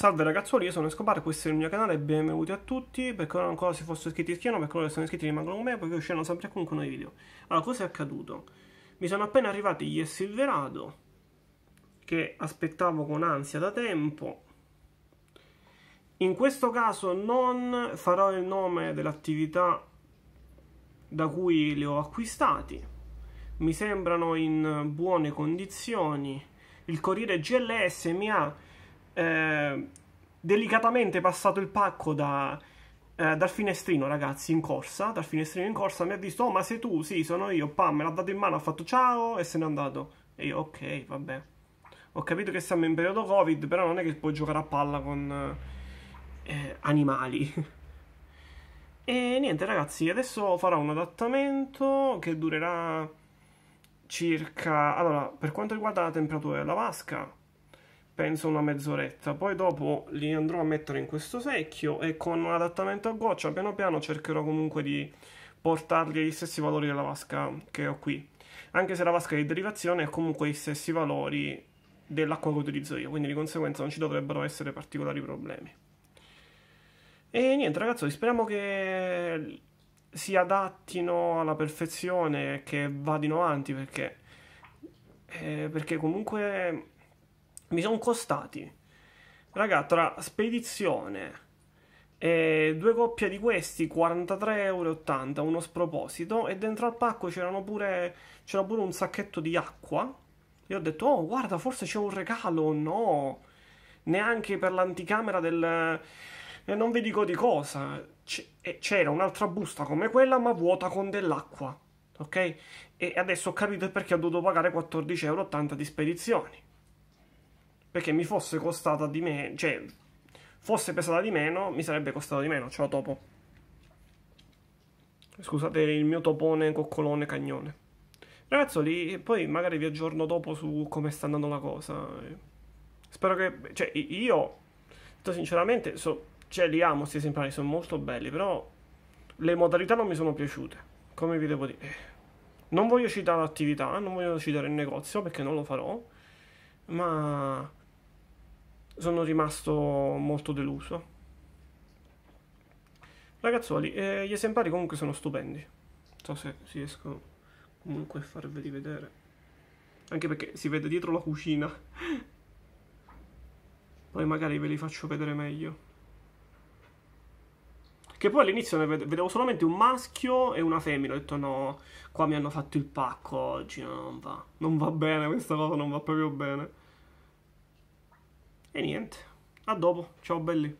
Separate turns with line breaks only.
Salve ragazzuoli, io sono Escobar, questo è il mio canale e benvenuti a tutti. Per coloro ancora si fossero iscritti iscrivono, per coloro che sono iscritti rimangono con me, perché usciranno sempre comunque nuovi video. Allora, cosa è accaduto? Mi sono appena arrivati gli Silverado, che aspettavo con ansia da tempo. In questo caso non farò il nome dell'attività da cui li ho acquistati. Mi sembrano in buone condizioni. Il Corriere GLS mi ha Ehm, delicatamente passato il pacco da, eh, dal finestrino, ragazzi, in corsa. Dal finestrino in corsa mi ha visto, oh, ma sei tu? Sì, sono io. Pam, me l'ha dato in mano, ha fatto ciao e se n'è andato. E io, ok, vabbè. Ho capito che siamo in periodo Covid, però non è che puoi giocare a palla con eh, animali. E niente ragazzi, adesso farò un adattamento che durerà circa... Allora, per quanto riguarda la temperatura della vasca, penso una mezz'oretta, poi dopo li andrò a mettere in questo secchio e con un adattamento a goccia piano piano cercherò comunque di portarli agli stessi valori della vasca che ho qui, anche se la vasca di derivazione ha comunque gli stessi valori dell'acqua che utilizzo io, quindi di conseguenza non ci dovrebbero essere particolari problemi. E niente ragazzi, speriamo che si adattino alla perfezione, che vadino avanti perché, eh, perché comunque mi sono costati, raga, tra spedizione e due coppie di questi, 43,80 euro, uno sproposito, e dentro al pacco c'erano pure, c'era pure un sacchetto di acqua. E ho detto, oh, guarda, forse c'è un regalo, no, neanche per l'anticamera del... Eh, non vi dico di cosa, c'era un'altra busta come quella, ma vuota con dell'acqua, ok? E adesso ho capito perché ho dovuto pagare 14,80 euro di spedizioni perché mi fosse costata di meno, cioè fosse pesata di meno, mi sarebbe costato di meno, ce l'ho topo. Scusate il mio topone, coccolone, cagnone. Ragazzo, lì, poi magari vi aggiorno dopo su come sta andando la cosa. Eh. Spero che, cioè, io, sinceramente, so, cioè, li amo questi esemplari, sono molto belli, però le modalità non mi sono piaciute, come vi devo dire. Non voglio citare l'attività, non voglio citare il negozio perché non lo farò, ma sono rimasto molto deluso. Ragazzuoli, eh, gli esemplari comunque sono stupendi. Non so se si riescono comunque a farveli vedere. Anche perché si vede dietro la cucina. Poi magari ve li faccio vedere meglio. Che poi all'inizio ne vedevo solamente un maschio e una femmina. Ho detto no, qua mi hanno fatto il pacco oggi, no, non va. Non va bene questa cosa, non va proprio bene. E niente, a dopo, ciao belli.